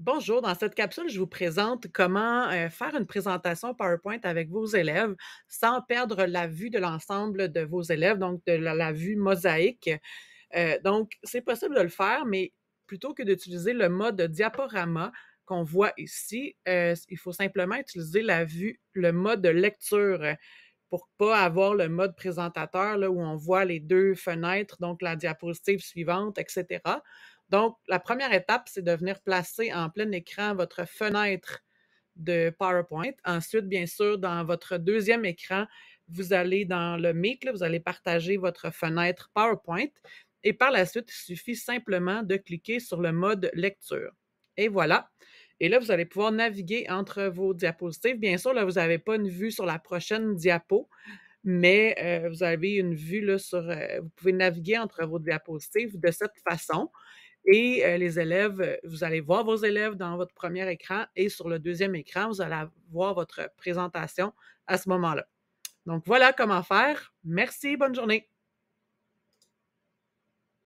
Bonjour, dans cette capsule, je vous présente comment euh, faire une présentation PowerPoint avec vos élèves sans perdre la vue de l'ensemble de vos élèves, donc de la, vue mosaïque. Euh, donc, c'est possible de le faire, mais plutôt que d'utiliser le mode diaporama qu'on voit ici, euh, il faut simplement utiliser la vue, le mode lecture pour pas avoir le mode présentateur là, où on voit les deux fenêtres, donc la diapositive suivante, etc. Donc, la première étape, c'est de venir placer en plein écran votre fenêtre de PowerPoint. Ensuite, bien sûr, dans votre deuxième écran, vous allez dans le Meet, vous allez partager votre fenêtre PowerPoint. Et par la suite, il suffit simplement de cliquer sur le mode lecture. Et voilà. Et là, vous allez pouvoir naviguer entre vos diapositives. Bien sûr, là, vous n'avez pas une vue sur la prochaine diapo, mais euh, vous avez une vue là, sur. Euh, vous pouvez naviguer entre vos diapositives de cette façon. Et euh, les élèves, vous allez voir vos élèves dans votre premier écran et sur le deuxième écran, vous allez voir votre présentation à ce moment-là. Donc voilà comment faire. Merci, bonne journée.